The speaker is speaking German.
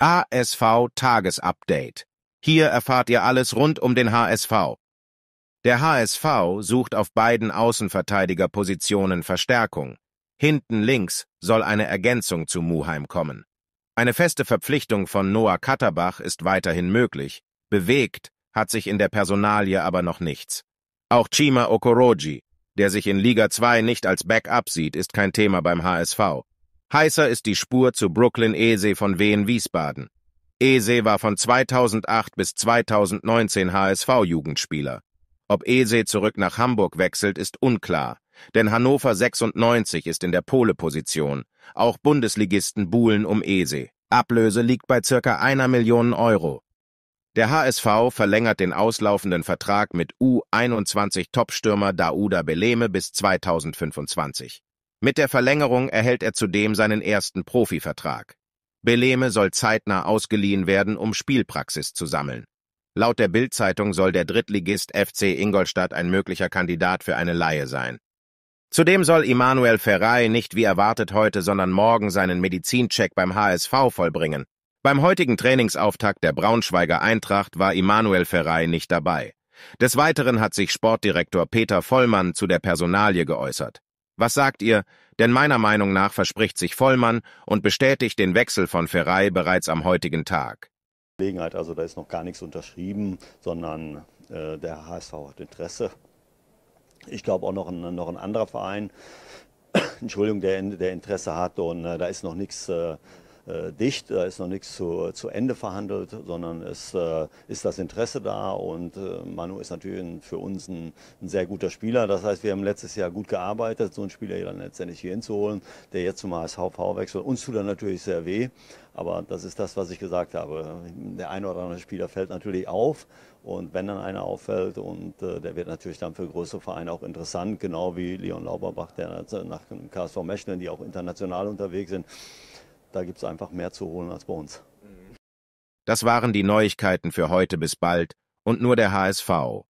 ASV Tagesupdate. Hier erfahrt ihr alles rund um den HSV. Der HSV sucht auf beiden Außenverteidigerpositionen Verstärkung. Hinten links soll eine Ergänzung zu Muheim kommen. Eine feste Verpflichtung von Noah Katterbach ist weiterhin möglich. Bewegt hat sich in der Personalie aber noch nichts. Auch Chima Okoroji, der sich in Liga 2 nicht als Backup sieht, ist kein Thema beim HSV. Heißer ist die Spur zu Brooklyn Ese von Wien Wiesbaden. Ese war von 2008 bis 2019 HSV-Jugendspieler. Ob Ese zurück nach Hamburg wechselt, ist unklar, denn Hannover 96 ist in der Pole-Position, auch Bundesligisten buhlen um Ese. Ablöse liegt bei circa einer Million Euro. Der HSV verlängert den auslaufenden Vertrag mit U21-Topstürmer Dauda Beleme bis 2025. Mit der Verlängerung erhält er zudem seinen ersten Profivertrag. Beleme soll zeitnah ausgeliehen werden, um Spielpraxis zu sammeln. Laut der Bild-Zeitung soll der Drittligist FC Ingolstadt ein möglicher Kandidat für eine Laie sein. Zudem soll Immanuel Ferrei nicht wie erwartet heute, sondern morgen seinen Medizincheck beim HSV vollbringen. Beim heutigen Trainingsauftakt der Braunschweiger Eintracht war Immanuel Ferrei nicht dabei. Des Weiteren hat sich Sportdirektor Peter Vollmann zu der Personalie geäußert. Was sagt ihr? Denn meiner Meinung nach verspricht sich Vollmann und bestätigt den Wechsel von Ferrei bereits am heutigen Tag. Gelegenheit, also da ist noch gar nichts unterschrieben, sondern äh, der HSV hat Interesse. Ich glaube auch noch ein, noch ein anderer Verein, Entschuldigung, der, der Interesse hat und äh, da ist noch nichts. Äh, äh, dicht, da ist noch nichts zu, zu Ende verhandelt, sondern es äh, ist das Interesse da und äh, Manu ist natürlich für uns ein, ein, sehr guter Spieler. Das heißt, wir haben letztes Jahr gut gearbeitet, so einen Spieler hier dann letztendlich hier hinzuholen, der jetzt zum HSV wechselt. Uns tut er natürlich sehr weh, aber das ist das, was ich gesagt habe. Der eine oder andere Spieler fällt natürlich auf und wenn dann einer auffällt und äh, der wird natürlich dann für größere Vereine auch interessant, genau wie Leon Lauberbach, der nach KSV Mechelen, die auch international unterwegs sind. Da gibt es einfach mehr zu holen als bei uns. Das waren die Neuigkeiten für heute. Bis bald und nur der HSV.